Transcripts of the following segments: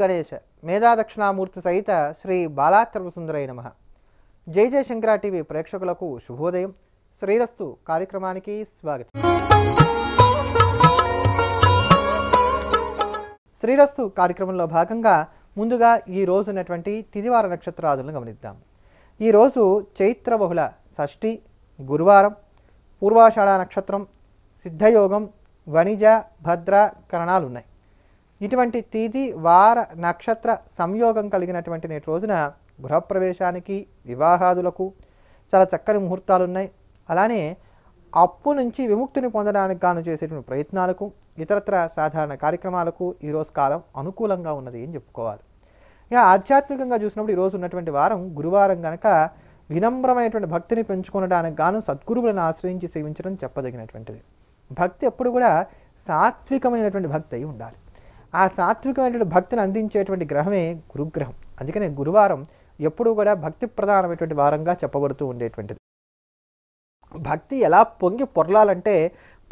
బండారు గణేష్ మేధాదక్షిణామూర్తి సహిత శ్రీ బాలాత్రపసుందరై నమ జై శంకర టీవీ ప్రేక్షకులకు శుభోదయం శ్రీరస్తు కార్యక్రమానికి స్వాగతం శ్రీరస్తు కార్యక్రమంలో భాగంగా ముందుగా ఈ రోజు ఉన్నటువంటి తిదివార నక్షత్రాదులను గమనిద్దాం ఈరోజు చైత్ర బహుళ షష్ఠి గురువారం పూర్వాషాఢ నక్షత్రం సిద్ధయోగం వణిజ భద్ర కరణాలు ఉన్నాయి ఇటువంటి తేదీ వార నక్షత్ర సంయోగం కలిగినటువంటి నేటి రోజున గృహప్రవేశానికి వివాహాదులకు చాలా చక్కని ముహూర్తాలు ఉన్నాయి అలానే అప్పు నుంచి విముక్తిని పొందడానికి గాను చేసేటువంటి ప్రయత్నాలకు ఇతరత్ర సాధారణ కార్యక్రమాలకు ఈరోజు కాలం అనుకూలంగా ఉన్నది అని చెప్పుకోవాలి ఇక ఆధ్యాత్మికంగా చూసినప్పుడు ఈరోజు ఉన్నటువంటి వారం గురువారం కనుక వినమ్రమైనటువంటి భక్తిని పెంచుకునడానికి గాను సద్గురువులను ఆశ్రయించి సేవించడం చెప్పదగినటువంటిది భక్తి ఎప్పుడు కూడా సాత్వికమైనటువంటి భక్తి అయి ఉండాలి ఆ సాత్వికమైనటువంటి భక్తిని అందించేటువంటి గ్రహమే గురుగ్రహం అందుకనే గురువారం ఎప్పుడూ కూడా భక్తి ప్రధానమైనటువంటి వారంగా చెప్పబడుతూ ఉండేటువంటిది భక్తి ఎలా పొంగి పొరలాలంటే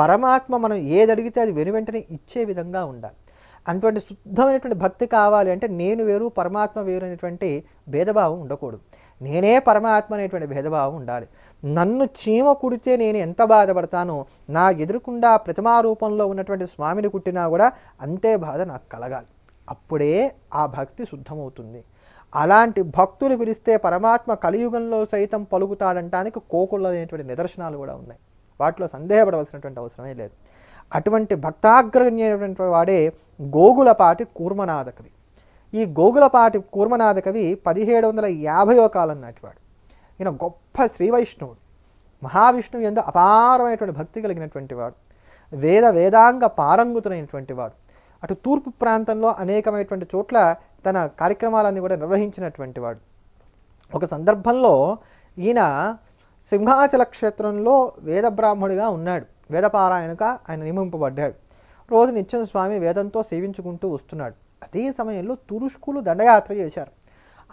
పరమాత్మ మనం ఏది అడిగితే అది వెనువెంటనే ఇచ్చే విధంగా ఉండాలి అటువంటి శుద్ధమైనటువంటి భక్తి కావాలి అంటే నేను వేరు పరమాత్మ వేరు అనేటువంటి భేదభావం ఉండకూడదు నేనే పరమాత్మ అనేటువంటి భేదభావం ఉండాలి నన్ను చీమ కుడితే నేను ఎంత బాధపడతానో నా ఎదురుకుండా ప్రతిమారూపంలో ఉన్నటువంటి స్వామిని కుట్టినా కూడా అంతే బాధ నాకు కలగాలి అప్పుడే ఆ భక్తి శుద్ధమవుతుంది అలాంటి భక్తులు పిలిస్తే పరమాత్మ కలియుగంలో సైతం పలుకుతాడంటానికి కోకుళ్ళనేటువంటి నిదర్శనాలు కూడా ఉన్నాయి వాటిలో సందేహపడవలసినటువంటి అవసరమే లేదు అటువంటి భక్తాగ్రగణ్యమైనటువంటి వాడే గోగులపాటి కూర్మనాథకవి ఈ గోగులపాటి కూర్మనాథ కవి పదిహేడు వందల యాభైవ కాలం నాటివాడు ఈయన గొప్ప శ్రీవైష్ణువుడు మహావిష్ణువు ఎందు అపారమైనటువంటి భక్తి కలిగినటువంటి వాడు వేద వేదాంగ పారంగుతులైనటువంటి వాడు అటు తూర్పు ప్రాంతంలో అనేకమైనటువంటి చోట్ల తన కార్యక్రమాలన్నీ కూడా నిర్వహించినటువంటి వాడు ఒక సందర్భంలో ఈయన సింహాచల క్షేత్రంలో వేద బ్రాహ్మణుడిగా ఉన్నాడు వేదపారాయణగా ఆయన నియమింపబడ్డాడు రోజు నిత్యం స్వామి వేదంతో సేవించుకుంటూ వస్తున్నాడు అదే సమయంలో తురుష్కులు దండయాత్ర చేశారు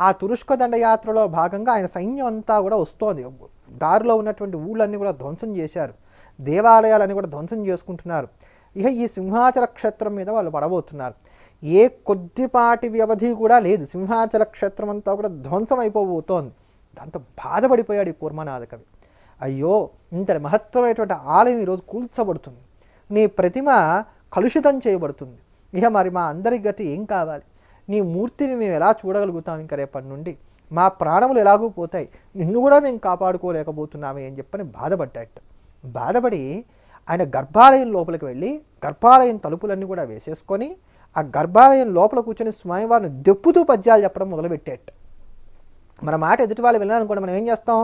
ఆ తురుష్క దండయాత్రలో భాగంగా ఆయన సైన్యం అంతా కూడా వస్తోంది దారిలో ఉన్నటువంటి ఊళ్ళన్నీ కూడా ధ్వంసం చేశారు దేవాలయాలన్నీ కూడా ధ్వంసం చేసుకుంటున్నారు ఇక ఈ సింహాచల క్షేత్రం మీద వాళ్ళు పడబోతున్నారు ఏ కొద్దిపాటి వ్యవధి కూడా లేదు సింహాచల క్షేత్రం అంతా కూడా ధ్వంసం అయిపోబోతోంది దాంతో బాధపడిపోయాడు ఈ కూర్మనాథ కవి అయ్యో ఇంతటి మహత్తరమైనటువంటి ఆలయం ఈరోజు కూల్చబడుతుంది నీ ప్రతిమ కలుషితం చేయబడుతుంది ఇక మరి మా అందరి గతి ఏం కావాలి నీ మూర్తిని మేము ఎలా చూడగలుగుతాం ఇంకా రేపటి నుండి మా ప్రాణములు ఎలాగూ పోతాయి నిన్ను కూడా మేము కాపాడుకోలేకపోతున్నామే అని చెప్పని బాధపడ్డాట బాధపడి ఆయన గర్భాలయం లోపలికి వెళ్ళి గర్భాలయం తలుపులన్నీ కూడా వేసేసుకొని ఆ గర్భాలయం లోపల కూర్చొని స్వామివారిని దెప్పుతూ పద్యాలు చెప్పడం మొదలుపెట్టాట మన మాట ఎదుటి వాళ్ళు వెళ్ళాలనుకోండి మనం ఏం చేస్తాం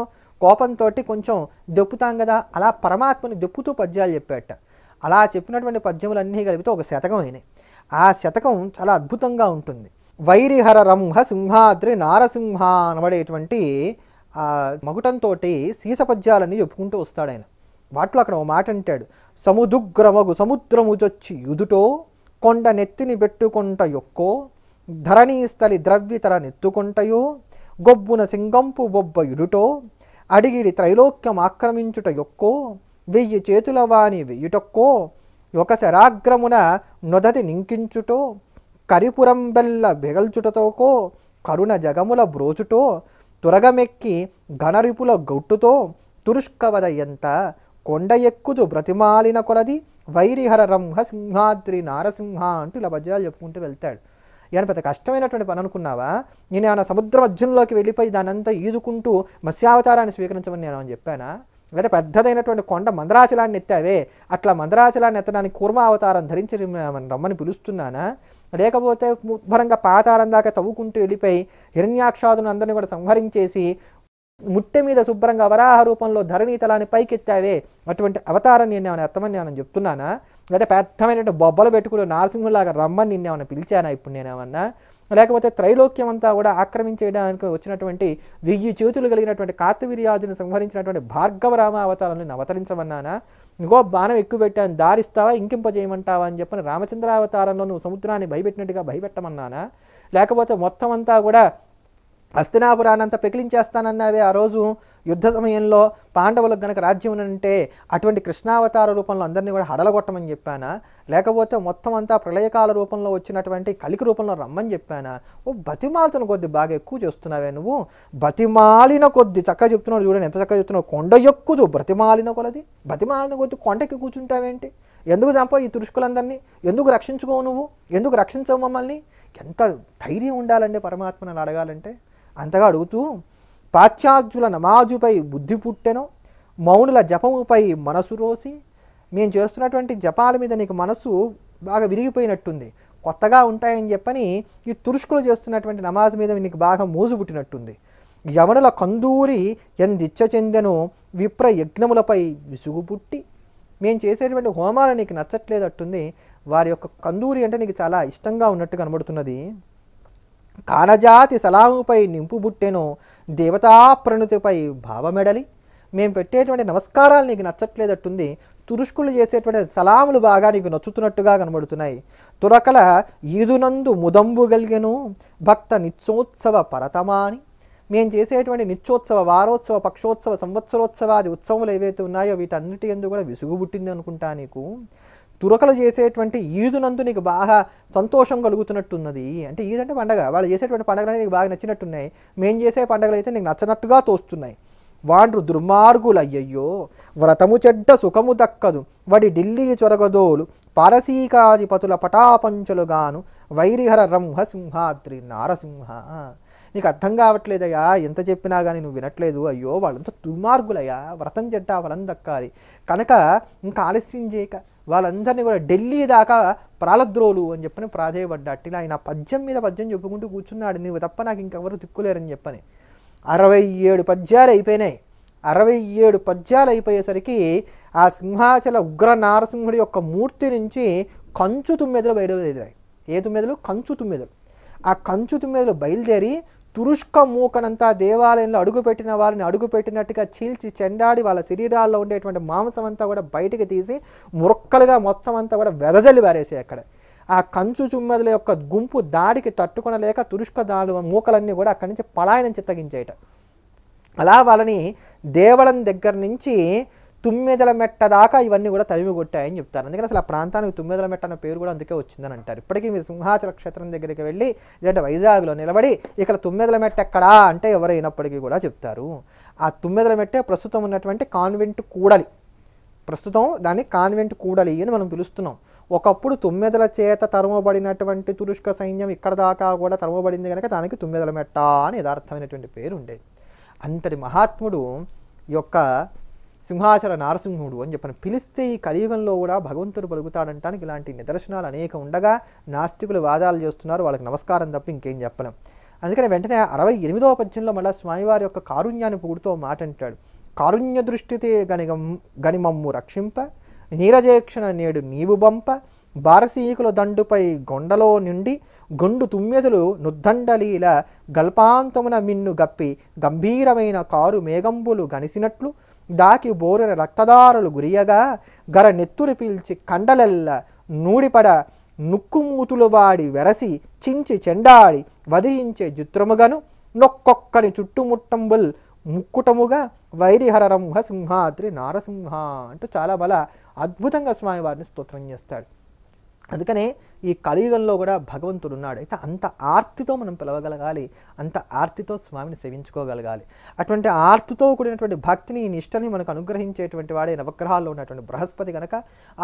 కోపంతో కొంచెం దెప్పుతాం కదా అలా పరమాత్మని దెప్పుతూ పద్యాలు చెప్పాట అలా చెప్పినటువంటి పద్యములన్నీ కలిపితే ఒక శతకం అయినాయి ఆ శతకం చాలా అద్భుతంగా ఉంటుంది వైరిహర రంహ సింహాద్రి నారసింహ అనబడేటువంటి ఆ మగుటంతో సీసపద్యాలని చెప్పుకుంటూ వస్తాడు ఆయన వాటిలో అక్కడ ఒక మాట అంటాడు సముదుగ్రమగు సముద్రముజొచ్చి యుదుటో కొండ నెత్తిని పెట్టుకుంట యొక్కో ధరణీ స్థలి ద్రవ్యతర నెత్తుకుంటయో గొబ్బున సింగంపు బొబ్బ యుడుటో అడిగిడి త్రైలోక్యం ఆక్రమించుట యొక్కో వెయ్యి చేతుల వాణి వెయ్యుటక్కో ఒక శరాగ్రమున నొదటి నింకించుటో బెల్ల బెగల్చుటతోకో కరుణ జగముల బ్రోచుటో తురగమెక్కి గణరిపుల గొట్టుతో తురుష్కవద ఎంత కొండ ఎక్కుతు బ్రతిమాలిన కొలది వైరిహర రంహ సింహాద్రి నారసింహ అంటూ ఇలా పద్యాలు చెప్పుకుంటూ వెళ్తాడు ఈయన పెద్ద కష్టమైనటువంటి పని అనుకున్నావా నేను ఆయన సముద్ర మధ్యంలోకి వెళ్ళిపోయి దానంతా ఈదుకుంటూ మత్స్యావతారాన్ని స్వీకరించమని నేను చెప్పానా లేదా పెద్దదైనటువంటి కొండ మందరాచలాన్ని ఎత్తావే అట్లా మందరాచలాన్ని ఎత్తడానికి కూర్మ అవతారం ధరించి రమ్మని పిలుస్తున్నానా లేకపోతే ముద్భరంగా పాతాలం దాకా తవ్వుకుంటూ వెళ్ళిపోయి హిరణ్యాక్షాదును అందరినీ కూడా సంహరించేసి ముట్టె మీద శుభ్రంగా అవరాహ రూపంలో ధరణి తలాన్ని పైకెత్తావే అటువంటి అవతారం నేను ఏమైనా ఎత్తమని ఏమైనా చెప్తున్నానా లేదా పెద్దమైనటువంటి బొబ్బలు పెట్టుకుని నారసింహులాగా రమ్మని నిన్నేమైనా పిలిచానా ఇప్పుడు నేనేమన్నా లేకపోతే త్రైలోక్యం అంతా కూడా ఆక్రమించేయడానికి వచ్చినటువంటి వెయ్యి చేతులు కలిగినటువంటి కార్తవీర్యాజును సంహరించినటువంటి భార్గవరామ అవతారాలను అవతరించమన్నానా ఇంకో బాణం ఎక్కువ పెట్టాను దారిస్తావా ఇంకింపజేయమంటావా అని చెప్పని రామచంద్రావతారంలో నువ్వు సముద్రాన్ని భయపెట్టినట్టుగా భయపెట్టమన్నానా లేకపోతే మొత్తం అంతా కూడా హస్తినాపురాన్ని అంతా పెకిలించేస్తానన్నావే ఆ రోజు యుద్ధ సమయంలో పాండవులకు గనక రాజ్యం అంటే అటువంటి కృష్ణావతార రూపంలో అందరినీ కూడా హడలగొట్టమని చెప్పానా లేకపోతే మొత్తం అంతా ప్రళయకాల రూపంలో వచ్చినటువంటి కలికి రూపంలో రమ్మని చెప్పానా ఓ బతిమాలతను కొద్ది బాగా ఎక్కువ చేస్తున్నావే నువ్వు బతిమాలిన కొద్ది చక్కగా చెప్తున్నావు చూడండి ఎంత చక్కగా చెప్తున్నావు కొండ ఎక్కుదు బ్రతిమాలిన కొలది బతిమాలిన కొద్ది కొండకి కూర్చుంటావేంటి ఎందుకు చంపో ఈ తురుష్కులందరినీ ఎందుకు రక్షించుకోవు నువ్వు ఎందుకు రక్షించవు మమ్మల్ని ఎంత ధైర్యం ఉండాలండి పరమాత్మను అడగాలంటే అంతగా అడుగుతూ పాశ్చాత్యుల నమాజుపై బుద్ధి పుట్టెను మౌనుల జపముపై మనసు రోసి మేము చేస్తున్నటువంటి జపాల మీద నీకు మనసు బాగా విరిగిపోయినట్టుంది కొత్తగా ఉంటాయని చెప్పని ఈ తురుష్కులు చేస్తున్నటువంటి నమాజ్ మీద నీకు బాగా మోజు పుట్టినట్టుంది యవనుల కందూరి ఎందిచ్చ చెందెను విప్ర యజ్ఞములపై విసుగు పుట్టి మేము చేసేటువంటి హోమాలు నీకు నచ్చట్లేదట్టుంది వారి యొక్క కందూరి అంటే నీకు చాలా ఇష్టంగా ఉన్నట్టు కనబడుతున్నది కానజాతి సలాముపై నింపుబుట్టెను దేవతాప్రణుతిపై భావమెడలి మేము పెట్టేటువంటి నమస్కారాలు నీకు నచ్చట్లేదట్టుంది తురుష్కులు చేసేటువంటి సలాములు బాగా నీకు నచ్చుతున్నట్టుగా కనబడుతున్నాయి తురకల ఈదునందు ముదంబు గలిగెను భక్త నిత్యోత్సవ పరతమాని మేము చేసేటువంటి నిత్యోత్సవ వారోత్సవ పక్షోత్సవ సంవత్సరోత్సవాది ఉత్సవములు ఏవైతే ఉన్నాయో వీటన్నిటి ఎందుకు కూడా విసుగు పుట్టింది అనుకుంటా నీకు తురకలు చేసేటువంటి ఈదునందు నీకు బాగా సంతోషం కలుగుతున్నట్టున్నది అంటే ఈదంటే పండగ వాళ్ళు చేసేటువంటి పండగలు నీకు బాగా నచ్చినట్టున్నాయి మేము చేసే పండుగలు అయితే నీకు నచ్చనట్టుగా తోస్తున్నాయి వాండ్రు దుర్మార్గులు అయ్యయ్యో వ్రతము చెడ్డ సుఖము దక్కదు వడి ఢిల్లీ చొరగదోలు పారసీకాధిపతుల పటాపంచులుగాను వైరిహర రంహసింహాద్రి నారసింహ నీకు అర్థం కావట్లేదయ్యా ఎంత చెప్పినా కానీ నువ్వు వినట్లేదు అయ్యో వాళ్ళంతా దుర్మార్గులయ్యా వ్రతం చెడ్డ వలం దక్కాలి కనుక ఇంకా ఆలస్యం చేయక వాళ్ళందరినీ కూడా ఢిల్లీ దాకా ప్రాలద్రోలు అని చెప్పని ఇలా ఆయన పద్యం మీద పద్యం చెప్పుకుంటూ కూర్చున్నాడు నువ్వు తప్ప నాకు ఇంకెవరు తిక్కులేరని చెప్పని అరవై ఏడు పద్యాలు అయిపోయినాయి అరవై ఏడు పద్యాలు అయిపోయేసరికి ఆ సింహాచల ఉగ్ర నారసింహుడి యొక్క మూర్తి నుంచి కంచు తుమ్మెదలు బయటకు ఎదిరాయి ఏ తుమ్మెదలు కంచు తుమ్మెదలు ఆ కంచు తుమ్మెదలు బయలుదేరి తురుష్క మూకనంతా దేవాలయంలో అడుగుపెట్టిన వారిని అడుగుపెట్టినట్టుగా చీల్చి చెండాడి వాళ్ళ శరీరాల్లో ఉండేటువంటి మాంసం అంతా కూడా బయటికి తీసి మురక్కలుగా మొత్తం అంతా కూడా వెదజల్లి వారేసాయి అక్కడ ఆ కంచు చుమ్మెదల యొక్క గుంపు దాడికి తట్టుకొనలేక తురుష్క దాడు మూకలన్నీ కూడా అక్కడి నుంచి పలాయనం చిత్తగించేయట అలా వాళ్ళని దేవళం దగ్గర నుంచి తుమ్మెదల మెట్ట దాకా ఇవన్నీ కూడా తరిమి కొట్టాయని చెప్తారు అందుకని అసలు ఆ ప్రాంతానికి తుమ్మెదల మెట్ట అన్న పేరు కూడా అందుకే వచ్చిందని అంటారు ఇప్పటికీ మీరు సింహాచల క్షేత్రం దగ్గరికి వెళ్ళి లేదంటే వైజాగ్లో నిలబడి ఇక్కడ తుమ్మెదల మెట్ట ఎక్కడా అంటే ఎవరైనప్పటికీ కూడా చెప్తారు ఆ తుమ్మెదల మెట్టే ప్రస్తుతం ఉన్నటువంటి కాన్వెంట్ కూడలి ప్రస్తుతం దాన్ని కాన్వెంట్ కూడలి అని మనం పిలుస్తున్నాం ఒకప్పుడు తుమ్మెదల చేత తరుమబడినటువంటి తురుష్క సైన్యం ఇక్కడ దాకా కూడా తరుమబడింది కనుక దానికి తుమ్మెదల మెట్ట అని యథార్థమైనటువంటి పేరు ఉండేది అంతటి మహాత్ముడు యొక్క సింహాచల నారసింహుడు అని చెప్పని పిలిస్తే ఈ కలియుగంలో కూడా భగవంతుడు పలుకుతాడంటానికి ఇలాంటి నిదర్శనాలు అనేక ఉండగా నాస్తికులు వాదాలు చేస్తున్నారు వాళ్ళకి నమస్కారం తప్ప ఇంకేం చెప్పలేం అందుకని వెంటనే అరవై ఎనిమిదవ పద్యంలో మళ్ళీ స్వామివారి యొక్క కారుణ్యాన్ని పొగుడుతూ మాట అంటాడు కారుణ్య దృష్టితే గనిగం గనిమమ్ము రక్షింప నీరజేక్షణ నేడు నీవు బంప భారసీకుల దండుపై గొండలో నుండి గొండు తుమ్మెదులు నుద్దండలీల గల్పాంతమున మిన్ను గప్పి గంభీరమైన కారు మేఘంబులు గనిసినట్లు దాకి బోరిన రక్తదారులు గురియగా గర నెత్తురు పీల్చి కండలెల్ల నూడిపడ నుక్కుమూతులు వాడి వెరసి చించి చెండాడి వధించే జుత్రముగను నొక్కొక్కని చుట్టుముట్టంబుల్ ముక్కుటముగా వైరిహర రంహ సింహాద్రి నారసింహ అంటూ చాలా బల అద్భుతంగా స్వామివారిని స్తోత్రం చేస్తాడు అందుకనే ఈ కలియుగంలో కూడా భగవంతుడు ఉన్నాడు అయితే అంత ఆర్తితో మనం పిలవగలగాలి అంత ఆర్తితో స్వామిని సేవించుకోగలగాలి అటువంటి ఆర్తితో కూడినటువంటి భక్తిని ఈ నిష్టని మనకు అనుగ్రహించేటువంటి వాడే నవగ్రహాల్లో ఉన్నటువంటి బృహస్పతి కనుక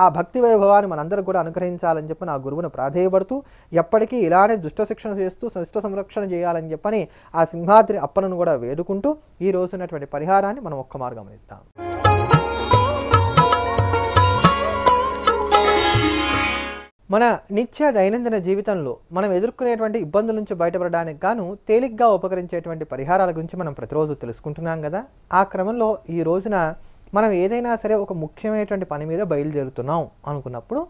ఆ భక్తి వైభవాన్ని మనందరూ కూడా అనుగ్రహించాలని చెప్పి నా గురువును ప్రాధేయపడుతూ ఎప్పటికీ ఇలానే దుష్ట శిక్షణ చేస్తూ శిష్ట సంరక్షణ చేయాలని చెప్పని ఆ సింహాద్రి అప్పనను కూడా వేడుకుంటూ ఈ రోజు ఉన్నటువంటి పరిహారాన్ని మనం ఒక్క మార్గం ఇద్దాం మన నిత్య దైనందిన జీవితంలో మనం ఎదుర్కొనేటువంటి ఇబ్బందుల నుంచి బయటపడడానికి గాను తేలిగ్గా ఉపకరించేటువంటి పరిహారాల గురించి మనం ప్రతిరోజు తెలుసుకుంటున్నాం కదా ఆ క్రమంలో ఈ రోజున మనం ఏదైనా సరే ఒక ముఖ్యమైనటువంటి పని మీద బయలుదేరుతున్నాం అనుకున్నప్పుడు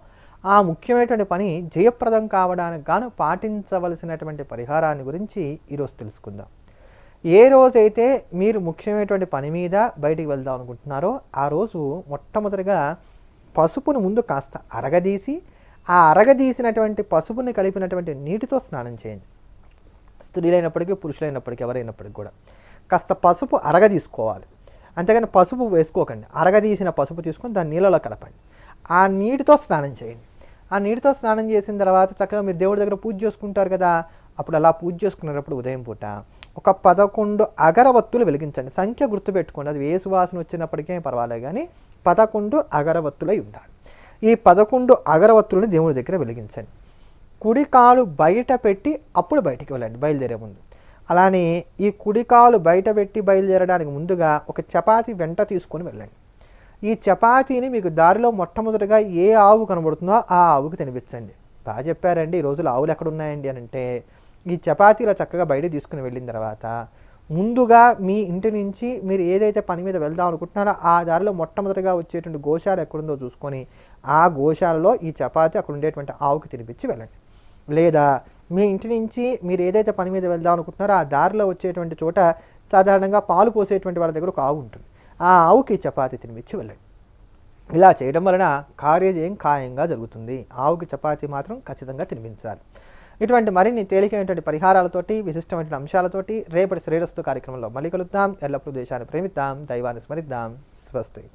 ఆ ముఖ్యమైనటువంటి పని జయప్రదం కావడానికి గాను పాటించవలసినటువంటి పరిహారాన్ని గురించి ఈరోజు తెలుసుకుందాం ఏ రోజైతే మీరు ముఖ్యమైనటువంటి పని మీద బయటికి వెళ్దాం అనుకుంటున్నారో ఆ రోజు మొట్టమొదటిగా పసుపును ముందు కాస్త అరగదీసి ఆ అరగదీసినటువంటి పసుపుని కలిపినటువంటి నీటితో స్నానం చేయండి స్త్రీలైనప్పటికీ పురుషులైనప్పటికీ ఎవరైనప్పటికీ కూడా కాస్త పసుపు అరగ తీసుకోవాలి అంతేగాని పసుపు వేసుకోకండి అరగదీసిన పసుపు తీసుకొని దాన్ని నీళ్ళలో కలపండి ఆ నీటితో స్నానం చేయండి ఆ నీటితో స్నానం చేసిన తర్వాత చక్కగా మీరు దేవుడి దగ్గర పూజ చేసుకుంటారు కదా అప్పుడు అలా పూజ చేసుకునేటప్పుడు ఉదయం పూట ఒక పదకొండు అగరవత్తులు వెలిగించండి సంఖ్య గుర్తుపెట్టుకోండి అది వేసువాసన సువాసన వచ్చినప్పటికే పర్వాలేదు కానీ పదకొండు అగరవత్తులై ఉండాలి ఈ పదకొండు అగరవత్తులను దేవుడి దగ్గర వెలిగించండి కుడి కాలు బయట పెట్టి అప్పుడు బయటికి వెళ్ళండి బయలుదేరే ముందు అలానే ఈ కుడి కాలు బయట పెట్టి బయలుదేరడానికి ముందుగా ఒక చపాతీ వెంట తీసుకొని వెళ్ళండి ఈ చపాతీని మీకు దారిలో మొట్టమొదటిగా ఏ ఆవు కనబడుతుందో ఆ ఆవుకి తినిపించండి బాగా చెప్పారండి ఈ రోజులు ఆవులు ఎక్కడున్నాయండి అని అంటే ఈ చపాతీలో చక్కగా బయట తీసుకుని వెళ్ళిన తర్వాత ముందుగా మీ ఇంటి నుంచి మీరు ఏదైతే పని మీద వెళ్దాం అనుకుంటున్నారో ఆ దారిలో మొట్టమొదటిగా వచ్చేటువంటి గోశాల ఎక్కడుందో చూసుకొని ఆ గోశాలలో ఈ చపాతి అక్కడ ఉండేటువంటి ఆవుకి తినిపించి వెళ్ళండి లేదా మీ ఇంటి నుంచి మీరు ఏదైతే పని మీద వెళ్దాం అనుకుంటున్నారో ఆ దారిలో వచ్చేటువంటి చోట సాధారణంగా పాలు పోసేటువంటి వాళ్ళ దగ్గర ఒక ఆవు ఉంటుంది ఆ ఆవుకి చపాతి తినిపించి వెళ్ళండి ఇలా చేయడం వలన కార్యజయం ఖాయంగా జరుగుతుంది ఆవుకి చపాతి మాత్రం ఖచ్చితంగా తినిపించాలి ఇటువంటి మరిన్ని తేలికైనటువంటి పరిహారాలతోటి విశిష్టమైన అంశాలతోటి రేపటి శ్రేరస్తు కార్యక్రమంలో మళ్ళీ కలుద్దాం ఎల్లప్పుడూ దేశాన్ని ప్రేమిద్దాం దైవాన్ని స్మరిద్దాం స్వస్తి